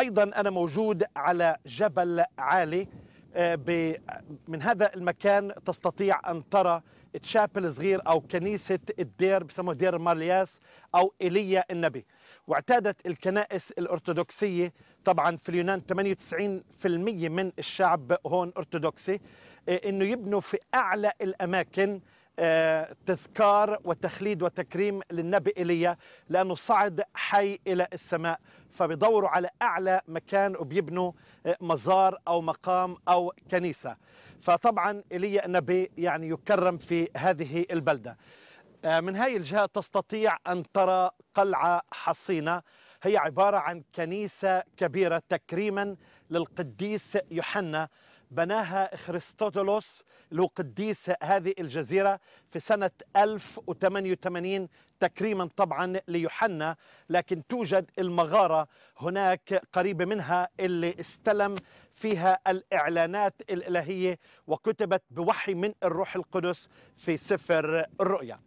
أيضا أنا موجود على جبل عالي آه، من هذا المكان تستطيع أن ترى تشابل صغير أو كنيسة الدير بسموه دير مالياس أو إيليا النبي واعتادت الكنائس الأرثوذكسية طبعا في اليونان 98% من الشعب هون أرثوذكسي آه، أنه يبنوا في أعلى الأماكن آه، تذكار وتخليد وتكريم للنبي ايليا لانه صعد حي الى السماء فبيدوروا على اعلى مكان وبيبنوا آه، مزار او مقام او كنيسه فطبعا ايليا النبي يعني يكرم في هذه البلده آه، من هاي الجهه تستطيع ان ترى قلعه حصينه هي عباره عن كنيسه كبيره تكريما للقديس يوحنا بناها خريستوتولوس اللي هو قديس هذه الجزيرة في سنة 1088 تكريما طبعا ليوحنا لكن توجد المغارة هناك قريبة منها اللي استلم فيها الإعلانات الإلهية وكتبت بوحي من الروح القدس في سفر الرؤيا